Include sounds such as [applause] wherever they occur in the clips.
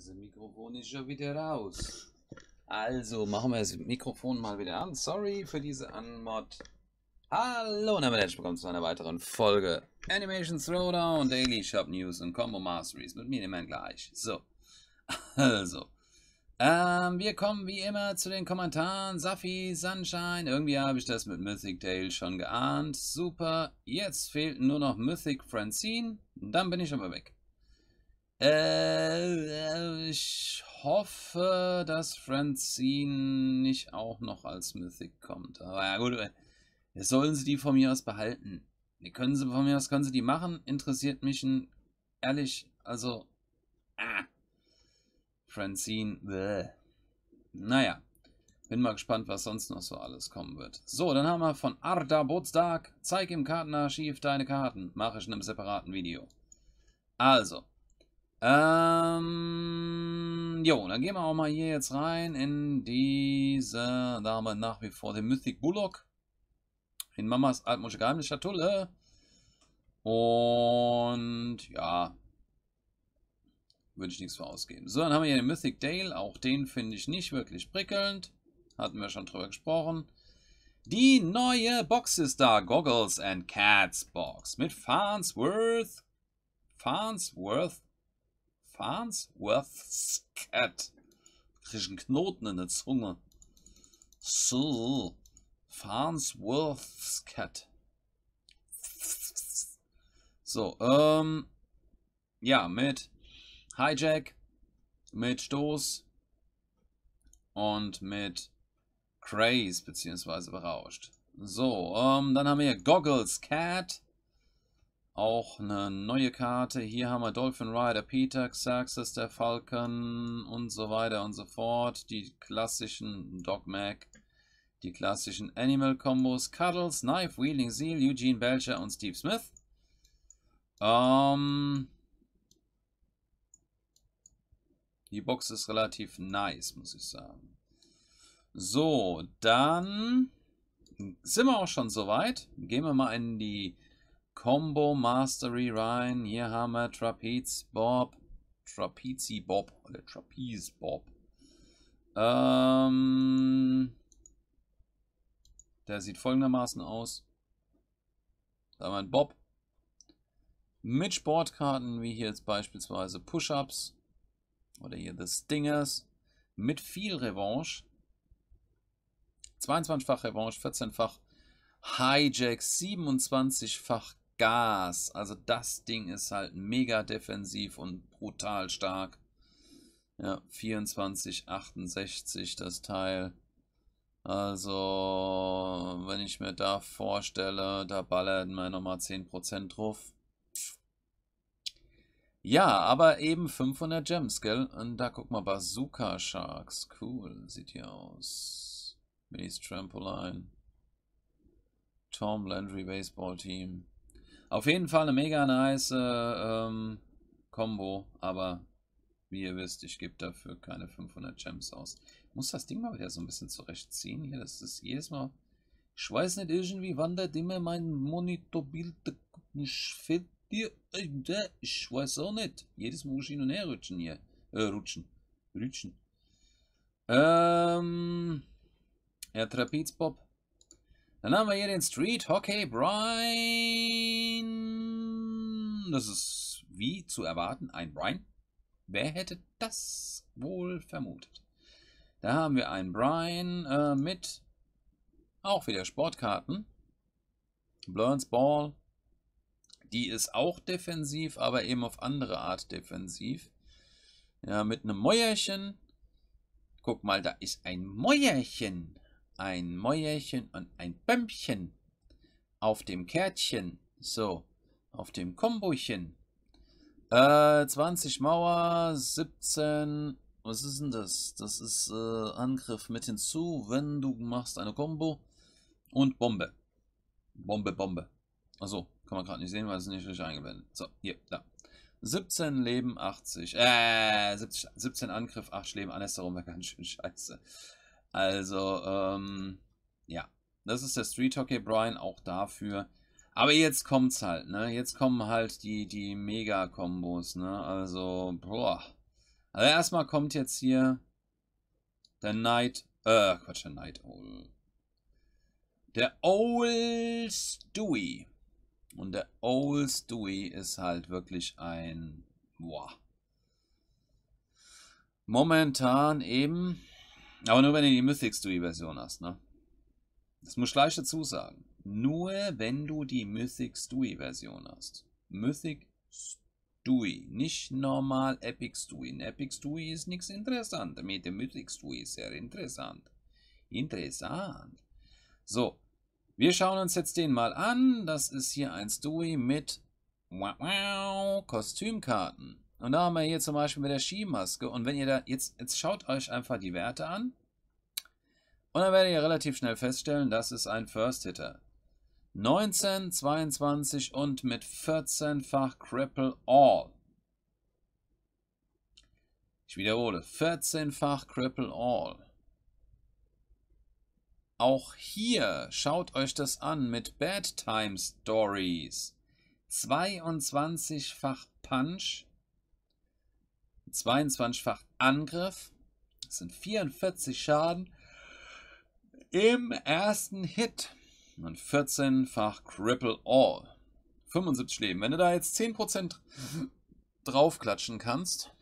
das also, Mikrofon ist schon wieder raus. Also machen wir das Mikrofon mal wieder an. Sorry für diese Anmod. Hallo und herzlich willkommen zu einer weiteren Folge Animation Throwdown, Daily Shop News und Combo Masteries mit mir immer gleich. So, [laughs] also. Ähm, wir kommen wie immer zu den Kommentaren. Safi, Sunshine, irgendwie habe ich das mit Mythic Dale schon geahnt. Super, jetzt fehlt nur noch Mythic Francine. Dann bin ich aber weg. Äh, ich hoffe, dass Francine nicht auch noch als Mythic kommt. Aber ja gut, äh, sollen sie die von mir aus behalten. Die können sie von mir aus, können sie die machen. Interessiert mich ein, ehrlich, also, ah. Francine, bleh. Naja, bin mal gespannt, was sonst noch so alles kommen wird. So, dann haben wir von Arda Bootsdag. Zeig im Kartenarchiv deine Karten. Mache ich in einem separaten Video. Also, ähm, jo, dann gehen wir auch mal hier jetzt rein in diese, da haben wir nach wie vor den Mythic Bullock in Mamas altmodische geheimnis Schatulle. Und ja, würde ich nichts für ausgeben. So, dann haben wir hier den Mythic Dale, auch den finde ich nicht wirklich prickelnd. Hatten wir schon drüber gesprochen. Die neue Box ist da, Goggles and Cats Box mit Farnsworth, Farnsworth Farnsworths Cat. Krieg einen Knoten in der Zunge. So. Farnsworths Cat. So, ähm. Ja, mit Hijack, mit Stoß und mit Craze beziehungsweise berauscht. So, ähm, dann haben wir hier Goggles Cat auch eine neue Karte. Hier haben wir Dolphin Rider, Peter, Xerxes, der Falcon und so weiter und so fort. Die klassischen Dog Mac, die klassischen Animal Combos, Cuddles, Knife, Wheeling Seal, Eugene Belcher und Steve Smith. Ähm die Box ist relativ nice, muss ich sagen. So, dann sind wir auch schon soweit. Gehen wir mal in die Combo Mastery rein. Hier haben wir Trapez Bob. Trapezi Bob. Oder äh, Trapez Bob. Ähm, der sieht folgendermaßen aus. Da haben wir einen Bob. Mit Sportkarten, wie hier jetzt beispielsweise Push-Ups oder hier The Stingers. Mit viel Revanche. 22-fach Revanche, 14-fach Hijack, 27-fach Gas. Also das Ding ist halt mega defensiv und brutal stark. Ja, 24,68 das Teil. Also, wenn ich mir da vorstelle, da ballern wir nochmal 10% drauf. Ja, aber eben 500 Gems, gell? Und da guck mal, Bazooka Sharks. Cool, sieht hier aus. Minis Trampoline. Tom Landry Baseball Team. Auf jeden Fall eine mega nice äh, ähm, Combo, aber wie ihr wisst, ich gebe dafür keine 500 Gems aus. Ich muss das Ding mal wieder so ein bisschen zurechtziehen hier, das ist jedes Mal... Ich weiß nicht irgendwie, wandert immer mein Monitorbild Ich weiß auch nicht. Jedes Mal muss ich hin und her rutschen hier. Äh, rutschen. Rutschen. Ähm. Herr Trapezbob. Dann haben wir hier den Street Hockey Brian. Das ist wie zu erwarten ein Brian. Wer hätte das wohl vermutet? Da haben wir einen Brian äh, mit auch wieder Sportkarten. Blurns Ball. Die ist auch defensiv, aber eben auf andere Art defensiv. Ja, mit einem Mäuerchen. Guck mal, da ist ein Mäuerchen. Ein Mäuerchen und ein Bömpchen auf dem Kärtchen. So. Auf dem Kombochen. Äh, 20 Mauer, 17... Was ist denn das? Das ist äh, Angriff mit hinzu, wenn du machst eine Combo und Bombe. Bombe, Bombe. Achso, kann man gerade nicht sehen, weil es nicht richtig eingeblendet. So, hier, da. 17 Leben, 80. Äh, 70, 17 Angriff, 8 Leben. Alles darum war ganz schön scheiße. Also, ähm, ja. Das ist der Street Hockey Brian, auch dafür aber jetzt kommt's halt, ne? Jetzt kommen halt die, die Mega-Kombos, ne? Also, boah. Also erstmal kommt jetzt hier der Night, äh, Quatsch, der Night Owl. Der Old Stewie. Und der Old Stewie ist halt wirklich ein, boah. Momentan eben, aber nur wenn du die Mythic Stewie Version hast, ne? Das muss ich gleich dazu sagen. Nur wenn du die Mythic Stewie Version hast. Mythic Stewie, nicht normal Epic Stewie. In Epic Stewie ist nichts interessant. Mit dem Mythic Stewie ist sehr interessant. Interessant. So, wir schauen uns jetzt den mal an. Das ist hier ein Stewie mit Kostümkarten. Und da haben wir hier zum Beispiel mit der Skimaske. Und wenn ihr da jetzt, jetzt schaut euch einfach die Werte an. Und dann werdet ihr relativ schnell feststellen, das ist ein First Hitter. 19, 22 und mit 14-fach Cripple All. Ich wiederhole, 14-fach Cripple All. Auch hier schaut euch das an mit Bedtime Stories. 22-fach Punch, 22-fach Angriff, das sind 44 Schaden im ersten Hit. Und 14-fach Cripple All. 75 Leben. Wenn du da jetzt 10% [laughs] draufklatschen kannst,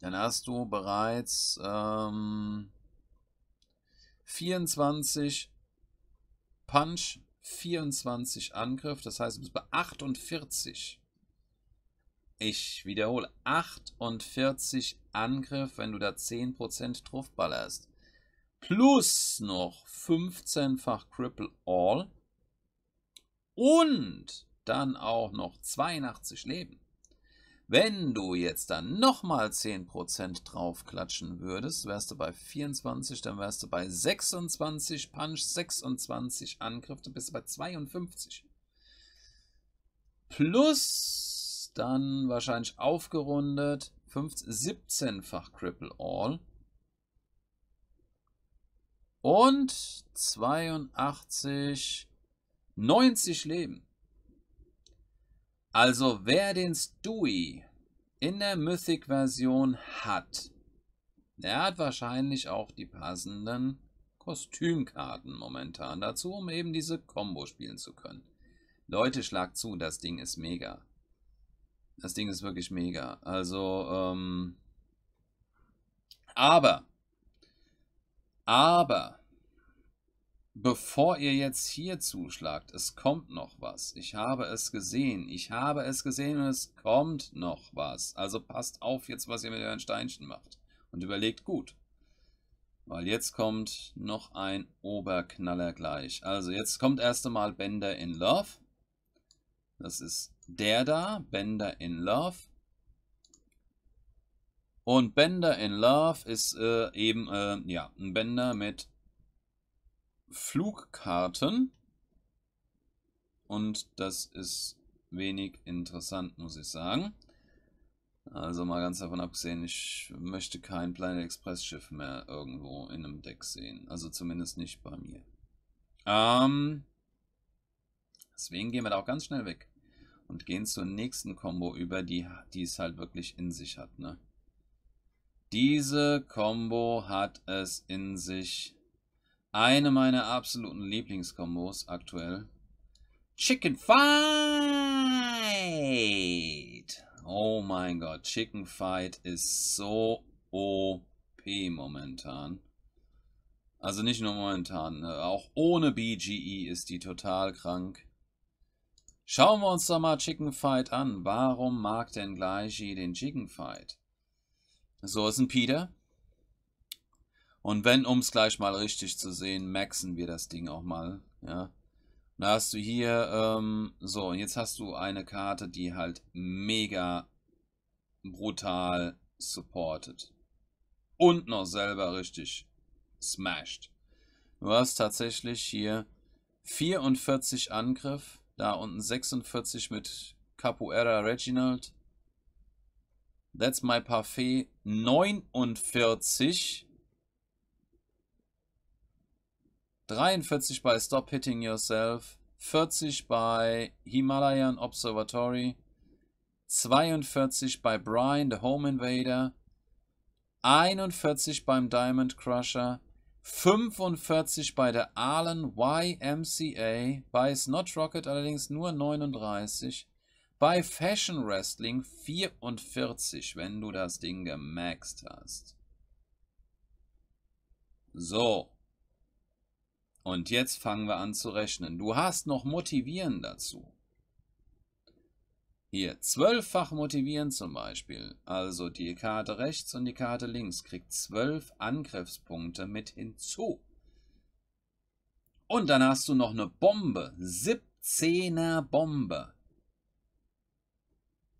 dann hast du bereits ähm, 24 Punch, 24 Angriff. Das heißt, du bist bei 48. Ich wiederhole, 48 Angriff, wenn du da 10% draufballerst plus noch 15-fach Cripple All und dann auch noch 82 Leben. Wenn du jetzt dann nochmal 10% draufklatschen würdest, wärst du bei 24, dann wärst du bei 26 Punch, 26 Angriff, dann bist du bei 52. Plus dann wahrscheinlich aufgerundet 17-fach Cripple All und 82, 90 Leben. Also wer den Stewie in der Mythic-Version hat, der hat wahrscheinlich auch die passenden Kostümkarten momentan dazu, um eben diese Combo spielen zu können. Leute, schlagt zu, das Ding ist mega. Das Ding ist wirklich mega. Also, ähm, aber aber bevor ihr jetzt hier zuschlagt, es kommt noch was. Ich habe es gesehen. Ich habe es gesehen und es kommt noch was. Also passt auf jetzt, was ihr mit euren Steinchen macht. Und überlegt gut. Weil jetzt kommt noch ein Oberknaller gleich. Also jetzt kommt erst einmal Bender in Love. Das ist der da, Bender in Love. Und Bender in Love ist äh, eben äh, ja, ein Bender mit Flugkarten. Und das ist wenig interessant, muss ich sagen. Also mal ganz davon abgesehen, ich möchte kein Planet Express Schiff mehr irgendwo in einem Deck sehen. Also zumindest nicht bei mir. Ähm, deswegen gehen wir da auch ganz schnell weg. Und gehen zur nächsten Combo über, die, die es halt wirklich in sich hat. Ne? Diese Combo hat es in sich. Eine meiner absoluten Lieblingskombos aktuell. Chicken Fight! Oh mein Gott, Chicken Fight ist so OP momentan. Also nicht nur momentan, äh, auch ohne BGE ist die total krank. Schauen wir uns doch mal Chicken Fight an. Warum mag denn Gleichi den Chicken Fight? So ist ein Peter. Und wenn, um es gleich mal richtig zu sehen, maxen wir das Ding auch mal. Ja. Da hast du hier, ähm, so, und jetzt hast du eine Karte, die halt mega brutal supportet. Und noch selber richtig smashed. Du hast tatsächlich hier 44 Angriff, da unten 46 mit Capoeira Reginald, That's my Parfait 49. 43 bei Stop Hitting Yourself, 40 bei Himalayan Observatory, 42 bei Brian, The Home Invader, 41 beim Diamond Crusher, 45 bei der Allen YMCA, bei Snot Rocket allerdings nur 39, bei Fashion Wrestling 44, wenn du das Ding gemaxt hast. So. Und jetzt fangen wir an zu rechnen. Du hast noch motivieren dazu. Hier, zwölffach motivieren zum Beispiel. Also die Karte rechts und die Karte links kriegt zwölf Angriffspunkte mit hinzu. Und dann hast du noch eine Bombe. 17er Bombe.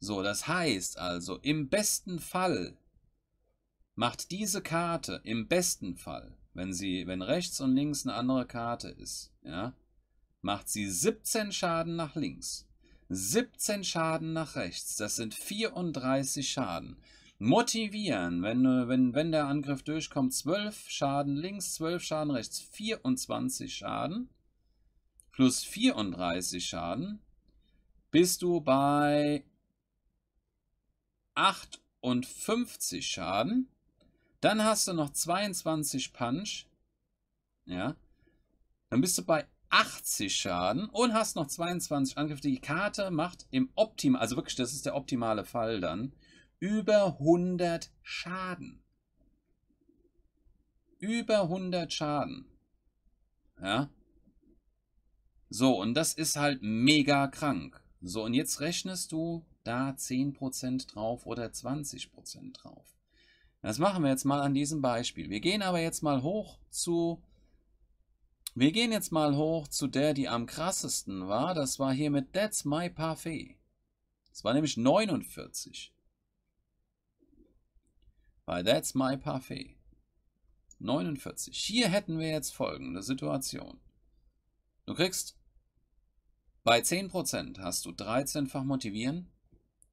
So, das heißt also, im besten Fall macht diese Karte, im besten Fall, wenn sie, wenn rechts und links eine andere Karte ist, ja, macht sie 17 Schaden nach links, 17 Schaden nach rechts, das sind 34 Schaden. Motivieren, wenn, wenn, wenn der Angriff durchkommt, 12 Schaden links, 12 Schaden rechts, 24 Schaden plus 34 Schaden, bist du bei 58 Schaden. Dann hast du noch 22 Punch. Ja. Dann bist du bei 80 Schaden und hast noch 22 Angriffe. Die Karte macht im Optimal, also wirklich, das ist der optimale Fall dann, über 100 Schaden. Über 100 Schaden. Ja. So, und das ist halt mega krank. So, und jetzt rechnest du da 10% drauf oder 20% drauf. Das machen wir jetzt mal an diesem Beispiel. Wir gehen aber jetzt mal hoch zu wir gehen jetzt mal hoch zu der, die am krassesten war. Das war hier mit That's My Parfait. Das war nämlich 49. Bei That's My Parfait. 49. Hier hätten wir jetzt folgende Situation. Du kriegst bei 10% hast du 13-fach motivieren,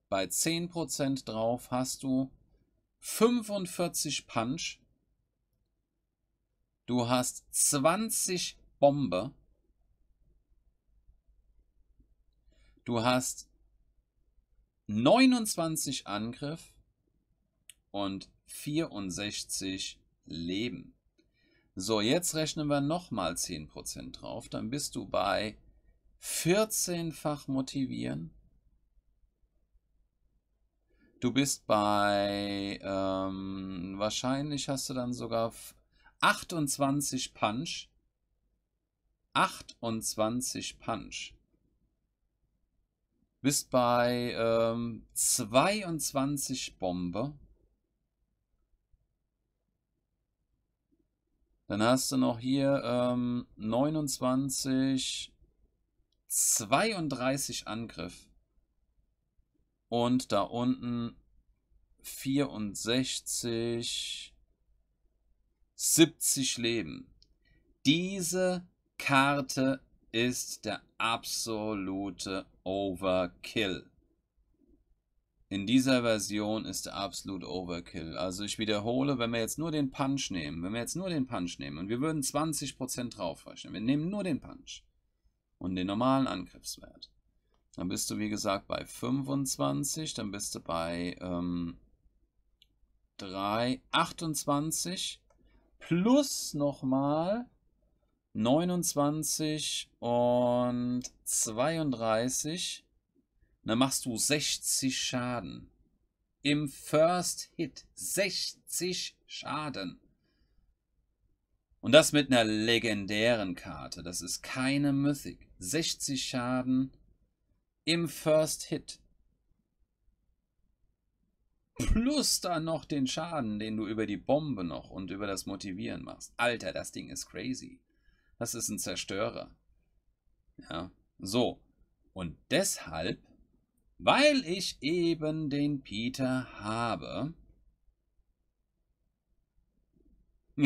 bei 10% drauf hast du 45 Punch, du hast 20 Bombe, du hast 29 Angriff und 64 Leben. So, jetzt rechnen wir nochmal 10% drauf. Dann bist du bei 14-fach motivieren, Du bist bei, ähm, wahrscheinlich hast du dann sogar 28 Punch. 28 Punch. Bist bei ähm, 22 Bombe. Dann hast du noch hier ähm, 29, 32 Angriff. Und da unten 64, 70 Leben. Diese Karte ist der absolute Overkill. In dieser Version ist der absolute Overkill. Also ich wiederhole, wenn wir jetzt nur den Punch nehmen, wenn wir jetzt nur den Punch nehmen und wir würden 20% draufrechnen, wir nehmen nur den Punch und den normalen Angriffswert, dann bist du, wie gesagt, bei 25, dann bist du bei ähm, 3, 28 plus nochmal 29 und 32. Dann machst du 60 Schaden. Im First Hit 60 Schaden. Und das mit einer legendären Karte. Das ist keine Mythic. 60 Schaden im First Hit. Plus dann noch den Schaden, den du über die Bombe noch und über das Motivieren machst. Alter, das Ding ist crazy. Das ist ein Zerstörer. Ja, so. Und deshalb, weil ich eben den Peter habe. [laughs]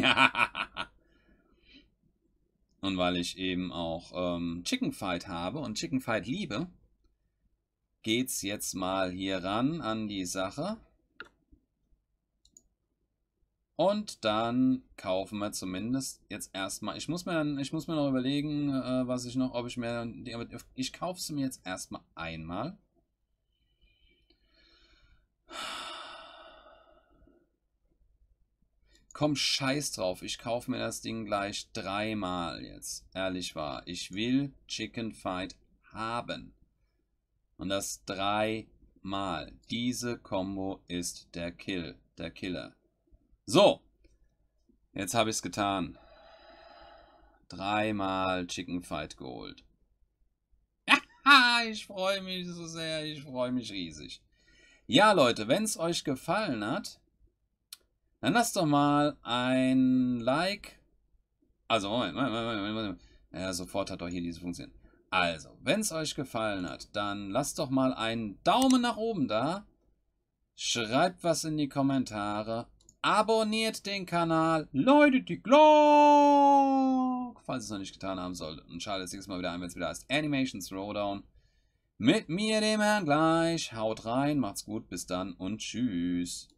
und weil ich eben auch ähm, Chicken Fight habe und Chicken Fight liebe, geht's jetzt mal hier ran an die Sache. Und dann kaufen wir zumindest jetzt erstmal. Ich muss mir, ich muss mir noch überlegen, äh, was ich noch, ob ich mir. Ich kaufe sie mir jetzt erstmal einmal. Komm, scheiß drauf. Ich kaufe mir das Ding gleich dreimal jetzt. Ehrlich wahr. Ich will Chicken Fight haben. Und das dreimal. Diese Combo ist der Kill, der Killer. So, jetzt habe ich es getan. Dreimal Chicken Fight geholt. [laughs] ich freue mich so sehr, ich freue mich riesig. Ja, Leute, wenn es euch gefallen hat, dann lasst doch mal ein Like. Also, Moment, Moment, Moment, Moment. Ja, sofort hat doch hier diese Funktion. Also, wenn es euch gefallen hat, dann lasst doch mal einen Daumen nach oben da. Schreibt was in die Kommentare. Abonniert den Kanal. Läutet die Glocke, falls ihr es noch nicht getan haben solltet. Und schaltet das nächste Mal wieder ein, wenn es wieder heißt Animations Throwdown. Mit mir, dem Herrn gleich. Haut rein, macht's gut, bis dann und tschüss.